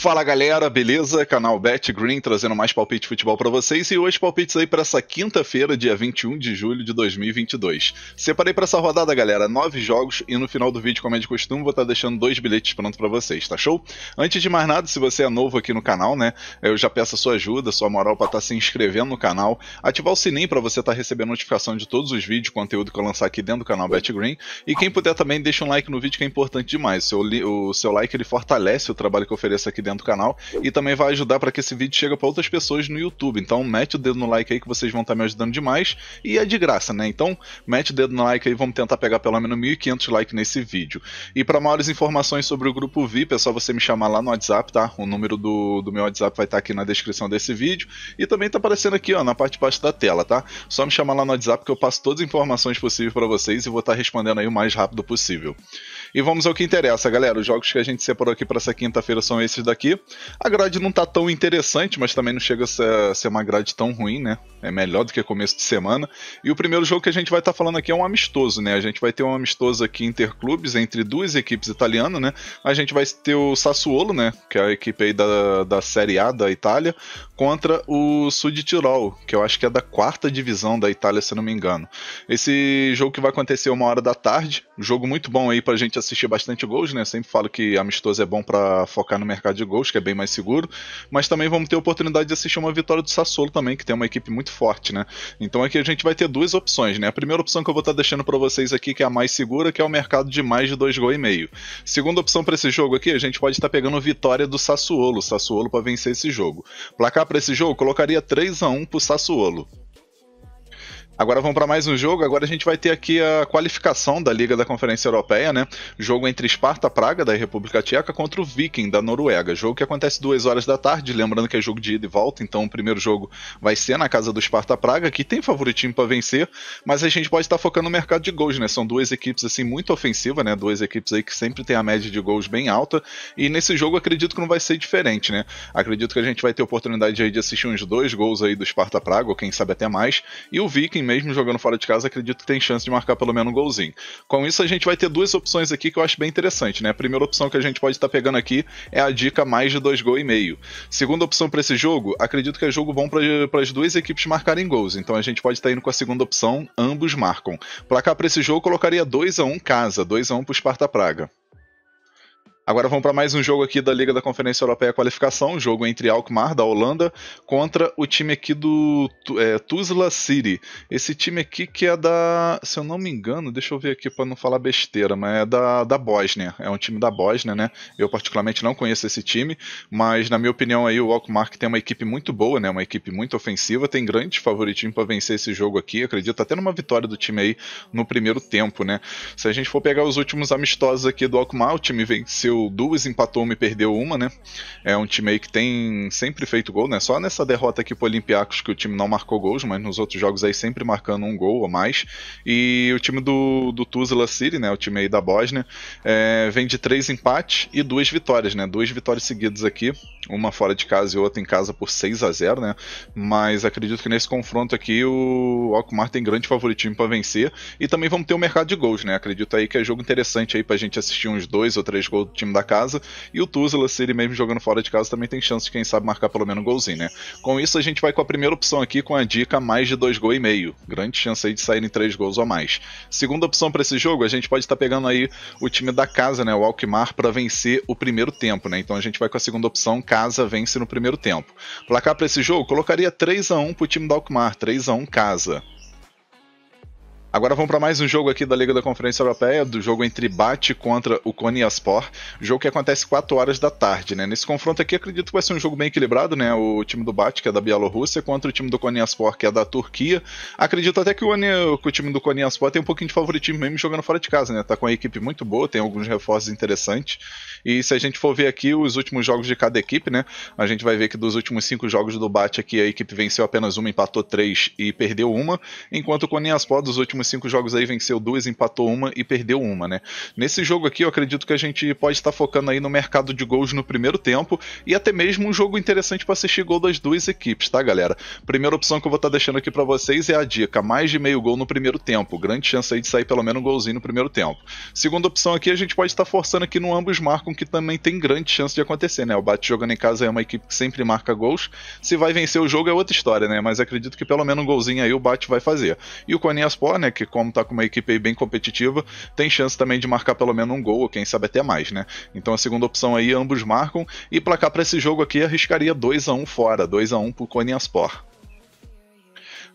Fala galera, beleza? Canal Bet Green trazendo mais palpite de futebol para vocês e hoje palpites aí para essa quinta-feira, dia 21 de julho de 2022. Separei para essa rodada, galera, nove jogos e no final do vídeo, como é de costume, vou estar tá deixando dois bilhetes pronto para vocês, tá show? Antes de mais nada, se você é novo aqui no canal, né, eu já peço a sua ajuda, sua moral para estar tá se inscrevendo no canal, ativar o sininho para você estar tá recebendo notificação de todos os vídeos, conteúdo que eu lançar aqui dentro do canal Bet Green e quem puder também deixa um like no vídeo que é importante demais. O seu, o seu like ele fortalece o trabalho que eu ofereço aqui dentro dentro do canal e também vai ajudar para que esse vídeo chegue para outras pessoas no YouTube. Então mete o dedo no like aí que vocês vão estar tá me ajudando demais e é de graça, né? Então mete o dedo no like aí, vamos tentar pegar pelo menos 1.500 likes nesse vídeo. E para maiores informações sobre o grupo VIP, é só você me chamar lá no WhatsApp, tá? O número do, do meu WhatsApp vai estar tá aqui na descrição desse vídeo e também tá aparecendo aqui, ó, na parte de baixo da tela, tá? Só me chamar lá no WhatsApp que eu passo todas as informações possíveis para vocês e vou estar tá respondendo aí o mais rápido possível. E vamos ao que interessa, galera. Os jogos que a gente separou aqui para essa quinta-feira são esses daqui. A grade não tá tão interessante, mas também não chega a ser uma grade tão ruim, né? É melhor do que começo de semana. E o primeiro jogo que a gente vai estar tá falando aqui é um amistoso, né? A gente vai ter um amistoso aqui interclubes entre duas equipes italianas, né? A gente vai ter o Sassuolo, né? Que é a equipe aí da, da Série A da Itália, contra o Sud Tirol, que eu acho que é da quarta divisão da Itália, se não me engano. Esse jogo que vai acontecer uma hora da tarde, um jogo muito bom aí pra gente assistir bastante gols, né? Sempre falo que amistoso é bom para focar no mercado de gols, que é bem mais seguro, mas também vamos ter a oportunidade de assistir uma vitória do Sassuolo também, que tem uma equipe muito forte, né? Então aqui a gente vai ter duas opções, né? A primeira opção que eu vou estar tá deixando para vocês aqui, que é a mais segura, que é o mercado de mais de dois gols e meio. Segunda opção para esse jogo aqui, a gente pode estar tá pegando vitória do Sassuolo, Sassuolo para vencer esse jogo. Placar para esse jogo, colocaria 3 a 1 pro Sassuolo. Agora vamos para mais um jogo. Agora a gente vai ter aqui a qualificação da Liga da Conferência Europeia, né? Jogo entre Esparta Praga, da República Tcheca, contra o Viking, da Noruega. Jogo que acontece duas horas da tarde, lembrando que é jogo de ida e volta, então o primeiro jogo vai ser na casa do Esparta Praga, que tem favoritinho para vencer, mas a gente pode estar focando no mercado de gols, né? São duas equipes assim muito ofensivas, né? Duas equipes aí que sempre tem a média de gols bem alta, e nesse jogo acredito que não vai ser diferente, né? Acredito que a gente vai ter oportunidade aí de assistir uns dois gols aí do Esparta Praga, ou quem sabe até mais, e o Viking mesmo jogando fora de casa, acredito que tem chance de marcar pelo menos um golzinho. Com isso, a gente vai ter duas opções aqui que eu acho bem interessante, né? A primeira opção que a gente pode estar pegando aqui é a dica mais de dois gols e meio. Segunda opção para esse jogo, acredito que é jogo bom para as duas equipes marcarem gols, então a gente pode estar indo com a segunda opção, ambos marcam. Placar para esse jogo, colocaria 2 a 1 um, casa, 2 a 1 um para o Esparta Praga. Agora vamos para mais um jogo aqui da Liga da Conferência Europeia Qualificação, jogo entre Alkmaar, da Holanda, contra o time aqui do é, Tuzla City. Esse time aqui que é da, se eu não me engano, deixa eu ver aqui para não falar besteira, mas é da, da Bósnia, é um time da Bósnia, né? Eu particularmente não conheço esse time, mas na minha opinião aí o Alkmaar que tem uma equipe muito boa, né? Uma equipe muito ofensiva, tem grande favoritinho para vencer esse jogo aqui, acredito até numa vitória do time aí no primeiro tempo, né? Se a gente for pegar os últimos amistosos aqui do Alkmaar, o time venceu perdeu duas, empatou uma e perdeu uma, né? É um time aí que tem sempre feito gol, né? Só nessa derrota aqui pro Olympiacos que o time não marcou gols, mas nos outros jogos aí sempre marcando um gol ou mais. E o time do, do Tuzla City, né? O time aí da Bósnia, é, vem de três empates e duas vitórias, né? Duas vitórias seguidas aqui, uma fora de casa e outra em casa por 6 a 0 né? Mas acredito que nesse confronto aqui o Alkmaar tem grande favoritismo para vencer. E também vamos ter o mercado de gols, né? Acredito aí que é jogo interessante aí pra gente assistir uns dois ou três gols do time time da casa. E o Tuzla, se ele mesmo jogando fora de casa, também tem chance de, quem sabe, marcar pelo menos um golzinho, né? Com isso, a gente vai com a primeira opção aqui, com a dica mais de dois gols e meio. Grande chance aí de saírem três gols ou mais. Segunda opção para esse jogo, a gente pode estar tá pegando aí o time da casa, né? O Alkmaar, para vencer o primeiro tempo, né? Então a gente vai com a segunda opção, casa vence no primeiro tempo. Placar para esse jogo, colocaria 3 a 1 pro time da Alkmaar, 3 a 1 casa. Agora vamos para mais um jogo aqui da Liga da Conferência Europeia, do jogo entre Bate contra o Konyaspor, jogo que acontece 4 horas da tarde, né? Nesse confronto aqui acredito que vai ser um jogo bem equilibrado, né? O time do Bate, que é da Bielorrússia, contra o time do Konyaspor, que é da Turquia. Acredito até que o, o time do Konyaspor tem um pouquinho de favoritismo mesmo jogando fora de casa, né? Tá com uma equipe muito boa, tem alguns reforços interessantes. E se a gente for ver aqui os últimos jogos de cada equipe, né? A gente vai ver que dos últimos cinco jogos do Bate aqui, a equipe venceu apenas uma, empatou três e perdeu uma, enquanto o Konyaspor dos últimos últimos cinco jogos aí venceu duas, empatou uma e perdeu uma, né? Nesse jogo aqui, eu acredito que a gente pode estar focando aí no mercado de gols no primeiro tempo e até mesmo um jogo interessante para assistir gol das duas equipes, tá, galera? Primeira opção que eu vou estar deixando aqui para vocês é a dica: mais de meio gol no primeiro tempo. Grande chance aí de sair pelo menos um golzinho no primeiro tempo. Segunda opção aqui, a gente pode estar forçando aqui no ambos marcam, que também tem grande chance de acontecer, né? O Bate jogando em casa é uma equipe que sempre marca gols. Se vai vencer o jogo é outra história, né? Mas acredito que pelo menos um golzinho aí o Bate vai fazer. E o Coninha Sport, né? né? Que como tá com uma equipe bem competitiva, tem chance também de marcar pelo menos um gol, ou quem sabe até mais, né? Então a segunda opção aí, ambos marcam. E placar para esse jogo aqui arriscaria 2 a 1 fora, 2 a 1 pro Konyaspor.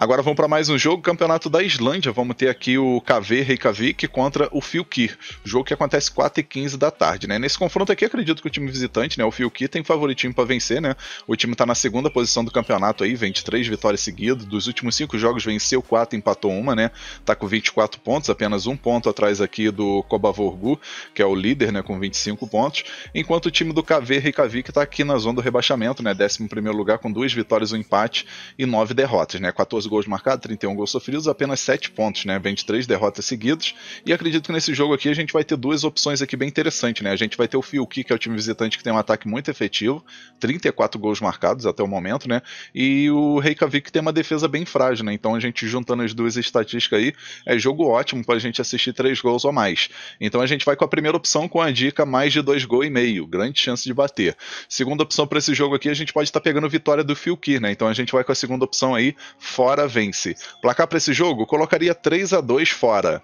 Agora vamos para mais um jogo, Campeonato da Islândia. Vamos ter aqui o KV Reykjavik contra o Filkir, jogo que acontece 4 e 15 da tarde, né? Nesse confronto aqui, acredito que o time visitante, né, o Filkir tem favoritinho para vencer, né? O time está na segunda posição do campeonato aí, 23 vitórias seguidas, dos últimos cinco jogos venceu 4, empatou uma, né? Tá com 24 pontos, apenas um ponto atrás aqui do Kobavorgu, que é o líder, né, com 25 pontos, enquanto o time do KV Reykjavik está aqui na zona do rebaixamento, né? 11 primeiro lugar com duas vitórias, um empate e nove derrotas, né? 14 gols marcados, 31 gols sofridos, apenas 7 pontos, né? Vem de 3 derrotas seguidas. E acredito que nesse jogo aqui a gente vai ter duas opções aqui bem interessantes, né? A gente vai ter o Fiuk, que é o time visitante que tem um ataque muito efetivo, 34 gols marcados até o momento, né? E o Reykjavik que tem uma defesa bem frágil, né? Então a gente juntando as duas estatísticas aí, é jogo ótimo para a gente assistir 3 gols ou mais. Então a gente vai com a primeira opção com a dica mais de 2 gols e meio, grande chance de bater. Segunda opção para esse jogo aqui, a gente pode estar tá pegando vitória do Fiuk, né? Então a gente vai com a segunda opção aí, fora Fora vence. Placar para esse jogo, colocaria 3 a 2 fora.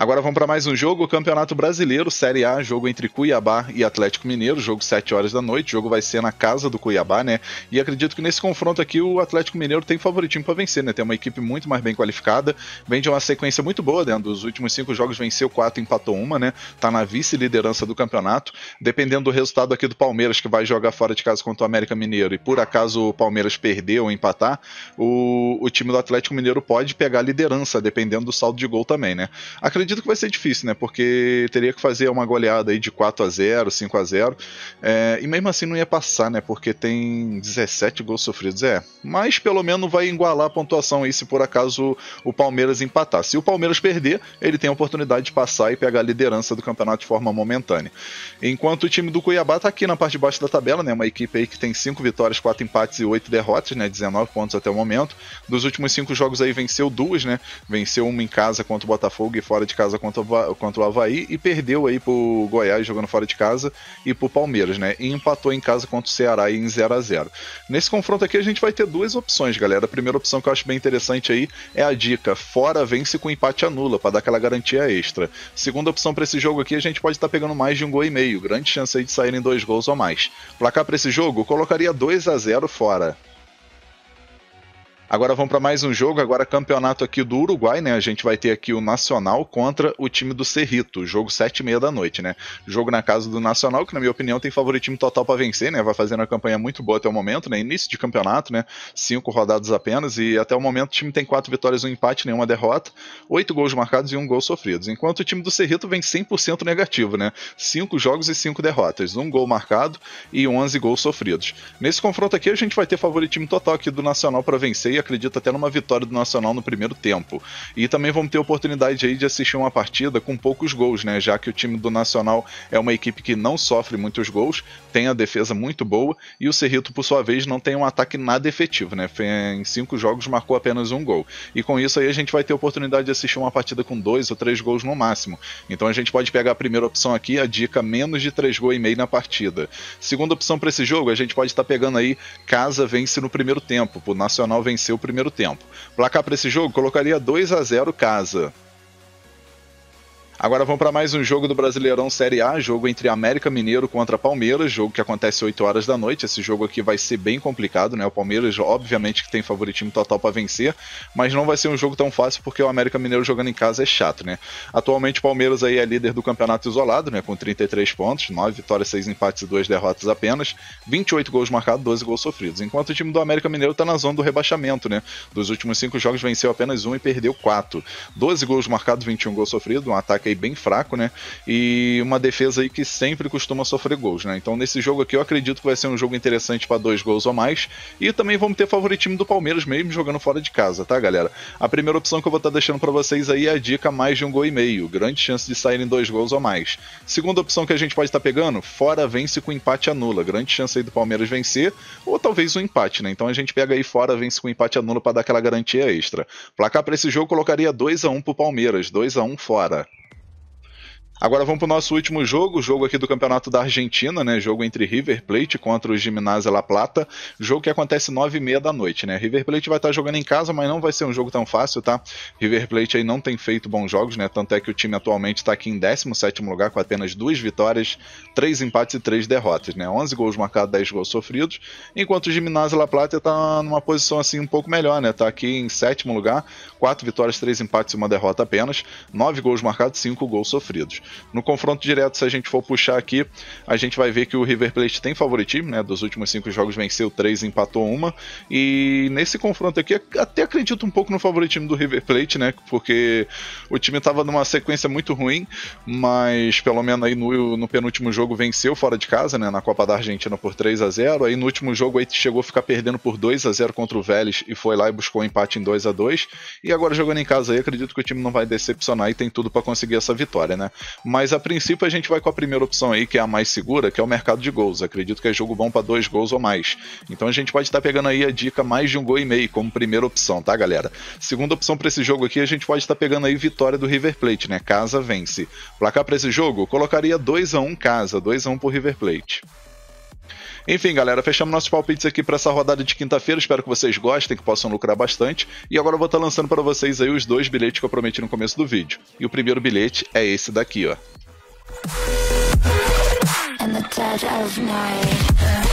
Agora vamos para mais um jogo, Campeonato Brasileiro, Série A, jogo entre Cuiabá e Atlético Mineiro, jogo 7 horas da noite, jogo vai ser na casa do Cuiabá, né? E acredito que nesse confronto aqui o Atlético Mineiro tem favoritinho para vencer, né? Tem uma equipe muito mais bem qualificada, vem de uma sequência muito boa, né? Dos últimos cinco jogos venceu quatro, empatou uma, né? Tá na vice-liderança do campeonato. Dependendo do resultado aqui do Palmeiras, que vai jogar fora de casa contra o América Mineiro, e por acaso o Palmeiras perder ou empatar, o, o time do Atlético Mineiro pode pegar a liderança, dependendo do saldo de gol também, né? Acredito acredito que vai ser difícil, né? Porque teria que fazer uma goleada aí de 4 a 0 5 a 0 é, E mesmo assim não ia passar, né? Porque tem 17 gols sofridos. É. Mas pelo menos vai igualar a pontuação aí se por acaso o Palmeiras empatar. Se o Palmeiras perder, ele tem a oportunidade de passar e pegar a liderança do campeonato de forma momentânea. Enquanto o time do Cuiabá tá aqui na parte de baixo da tabela, né? Uma equipe aí que tem 5 vitórias, 4 empates e 8 derrotas, né? 19 pontos até o momento. Dos últimos 5 jogos aí venceu duas, né? Venceu uma em casa contra o Botafogo e fora de casa contra o, contra o Havaí e perdeu aí pro Goiás jogando fora de casa e pro Palmeiras, né? E empatou em casa contra o Ceará em 0 a 0 Nesse confronto aqui a gente vai ter duas opções, galera. A primeira opção que eu acho bem interessante aí é a dica: fora vence com empate anula, para dar aquela garantia extra. Segunda opção para esse jogo aqui, a gente pode estar tá pegando mais de um gol e meio. Grande chance aí de saírem dois gols ou mais. Placar para esse jogo, colocaria 2 a 0 fora. Agora vamos para mais um jogo, agora campeonato aqui do Uruguai, né? A gente vai ter aqui o Nacional contra o time do Cerrito, jogo 7 e meia da noite, né? Jogo na casa do Nacional, que na minha opinião tem favoritismo total para vencer, né? Vai fazendo uma campanha muito boa até o momento, né? Início de campeonato, né? Cinco rodadas apenas e até o momento o time tem quatro vitórias, um empate, nenhuma derrota, oito gols marcados e um gol sofridos. Enquanto o time do Cerrito vem 100% negativo, né? Cinco jogos e cinco derrotas, um gol marcado e 11 gols sofridos. Nesse confronto aqui a gente vai ter favoritismo total aqui do Nacional para vencer acredito até numa vitória do Nacional no primeiro tempo. E também vamos ter oportunidade aí de assistir uma partida com poucos gols, né? Já que o time do Nacional é uma equipe que não sofre muitos gols, tem a defesa muito boa e o Cerrito, por sua vez, não tem um ataque nada efetivo, né? Em cinco jogos marcou apenas um gol. E com isso aí a gente vai ter oportunidade de assistir uma partida com dois ou três gols no máximo. Então a gente pode pegar a primeira opção aqui, a dica menos de três gols e meio na partida. Segunda opção para esse jogo, a gente pode estar tá pegando aí casa vence no primeiro tempo, o Nacional vence venceu o primeiro tempo. Placar para esse jogo, colocaria 2 a 0 casa. Agora vamos para mais um jogo do Brasileirão Série A, jogo entre América Mineiro contra Palmeiras, jogo que acontece 8 horas da noite. Esse jogo aqui vai ser bem complicado, né? O Palmeiras, obviamente, que tem favoritismo total para vencer, mas não vai ser um jogo tão fácil porque o América Mineiro jogando em casa é chato, né? Atualmente o Palmeiras aí é líder do campeonato isolado, né? Com 33 pontos, 9 vitórias, 6 empates e 2 derrotas apenas, 28 gols marcados, 12 gols sofridos. Enquanto o time do América Mineiro está na zona do rebaixamento, né? Dos últimos 5 jogos venceu apenas um e perdeu 4. 12 gols marcados, 21 gols sofridos, um ataque bem fraco, né? E uma defesa aí que sempre costuma sofrer gols, né? Então nesse jogo aqui eu acredito que vai ser um jogo interessante para dois gols ou mais. E também vamos ter favoritismo do Palmeiras mesmo jogando fora de casa, tá, galera? A primeira opção que eu vou estar tá deixando para vocês aí é a dica mais de um gol e meio, grande chance de saírem dois gols ou mais. Segunda opção que a gente pode estar tá pegando, fora vence com empate anula, grande chance aí do Palmeiras vencer ou talvez um empate, né? Então a gente pega aí fora vence com empate anula para dar aquela garantia extra. Placar para esse jogo colocaria 2 a 1 pro Palmeiras, 2 a 1 fora. Agora vamos para o nosso último jogo, jogo aqui do Campeonato da Argentina, né? Jogo entre River Plate contra o Gimnasia La Plata. Jogo que acontece nove e meia da noite, né? River Plate vai estar jogando em casa, mas não vai ser um jogo tão fácil, tá? River Plate aí não tem feito bons jogos, né? Tanto é que o time atualmente está aqui em 17 lugar com apenas duas vitórias, três empates e três derrotas, né? 11 gols marcados, 10 gols sofridos. Enquanto o Gimnasia La Plata está numa posição assim um pouco melhor, né? Está aqui em sétimo lugar, quatro vitórias, três empates e uma derrota apenas, nove gols marcados, cinco gols sofridos. No confronto direto, se a gente for puxar aqui, a gente vai ver que o River Plate tem favoritismo, né? Dos últimos cinco jogos venceu três, empatou uma. E nesse confronto aqui, até acredito um pouco no favoritismo do River Plate, né? Porque o time estava numa sequência muito ruim, mas pelo menos aí no, no penúltimo jogo venceu fora de casa, né? Na Copa da Argentina por 3 a 0 Aí no último jogo aí chegou a ficar perdendo por 2 a 0 contra o Vélez e foi lá e buscou um empate em 2 a 2 E agora jogando em casa aí, acredito que o time não vai decepcionar e tem tudo para conseguir essa vitória, né? Mas a princípio a gente vai com a primeira opção aí, que é a mais segura, que é o mercado de gols. Acredito que é jogo bom para dois gols ou mais. Então a gente pode estar tá pegando aí a dica mais de um gol e meio como primeira opção, tá, galera? Segunda opção para esse jogo aqui, a gente pode estar tá pegando aí vitória do River Plate, né? Casa vence. Placar para esse jogo, colocaria 2 a 1 um casa, 2 a 1 um pro River Plate. Enfim, galera, fechamos nossos palpites aqui para essa rodada de quinta-feira. Espero que vocês gostem, que possam lucrar bastante. E agora eu vou estar tá lançando para vocês aí os dois bilhetes que eu prometi no começo do vídeo. E o primeiro bilhete é esse daqui, ó. And the dead of night.